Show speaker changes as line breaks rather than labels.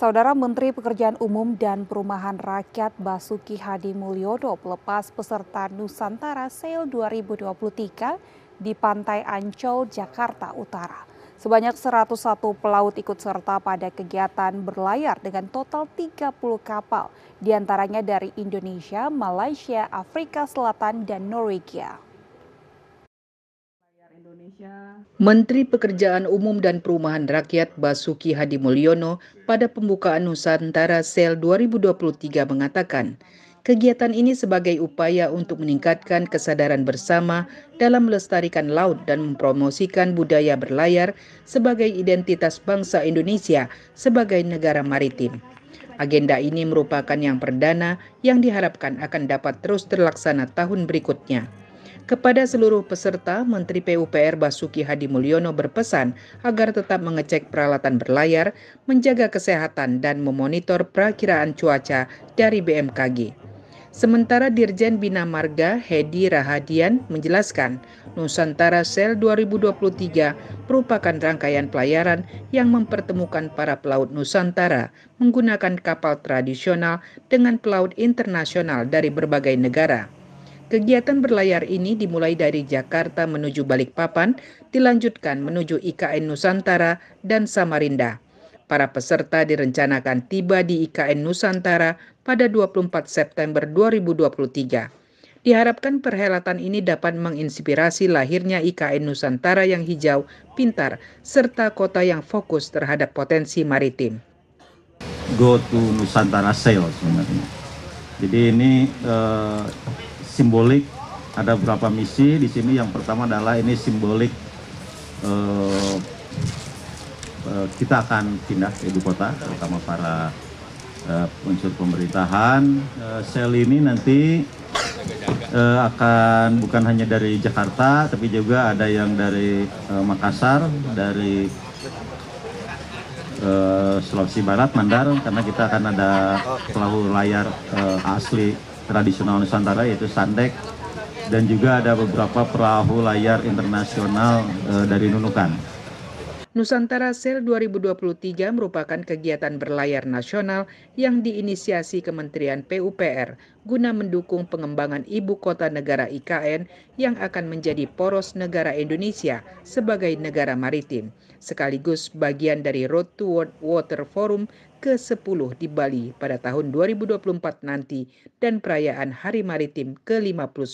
Saudara Menteri Pekerjaan Umum dan Perumahan Rakyat Basuki Hadi Mulyodo pelepas peserta Nusantara Sail 2023 di Pantai Ancol, Jakarta Utara. Sebanyak 101 pelaut ikut serta pada kegiatan berlayar dengan total 30 kapal, diantaranya dari Indonesia, Malaysia, Afrika Selatan, dan Norwegia.
Menteri Pekerjaan Umum dan Perumahan Rakyat Basuki Hadi Mulyono pada pembukaan Nusantara Sel 2023 mengatakan, kegiatan ini sebagai upaya untuk meningkatkan kesadaran bersama dalam melestarikan laut dan mempromosikan budaya berlayar sebagai identitas bangsa Indonesia sebagai negara maritim. Agenda ini merupakan yang perdana yang diharapkan akan dapat terus terlaksana tahun berikutnya. Kepada seluruh peserta, Menteri PUPR Basuki Hadi Mulyono berpesan agar tetap mengecek peralatan berlayar, menjaga kesehatan, dan memonitor perakiraan cuaca dari BMKG. Sementara Dirjen Bina Marga Hedi Rahadian menjelaskan, Nusantara Sail 2023 merupakan rangkaian pelayaran yang mempertemukan para pelaut Nusantara menggunakan kapal tradisional dengan pelaut internasional dari berbagai negara. Kegiatan berlayar ini dimulai dari Jakarta menuju Balikpapan, dilanjutkan menuju IKN Nusantara dan Samarinda. Para peserta direncanakan tiba di IKN Nusantara pada 24 September 2023. Diharapkan perhelatan ini dapat menginspirasi lahirnya IKN Nusantara yang hijau, pintar, serta kota yang fokus terhadap potensi maritim.
Go to Nusantara Sail sebenarnya. Jadi ini eh, simbolik ada beberapa misi di sini yang pertama adalah ini simbolik eh, eh, kita akan pindah ke ibu kota terutama para eh, unsur pemerintahan eh, sel ini nanti eh, akan bukan hanya dari Jakarta tapi juga ada yang dari eh, Makassar dari eh, Sulawesi Barat Mandar karena kita akan ada pelaku layar eh, asli tradisional Nusantara yaitu Sandek dan juga ada beberapa perahu layar internasional uh, dari Nunukan.
Nusantara Sail 2023 merupakan kegiatan berlayar nasional yang diinisiasi Kementerian PUPR guna mendukung pengembangan ibu kota negara IKN yang akan menjadi poros negara Indonesia sebagai negara maritim, sekaligus bagian dari Road to Water Forum ke-10 di Bali pada tahun 2024 nanti dan perayaan Hari Maritim ke-59.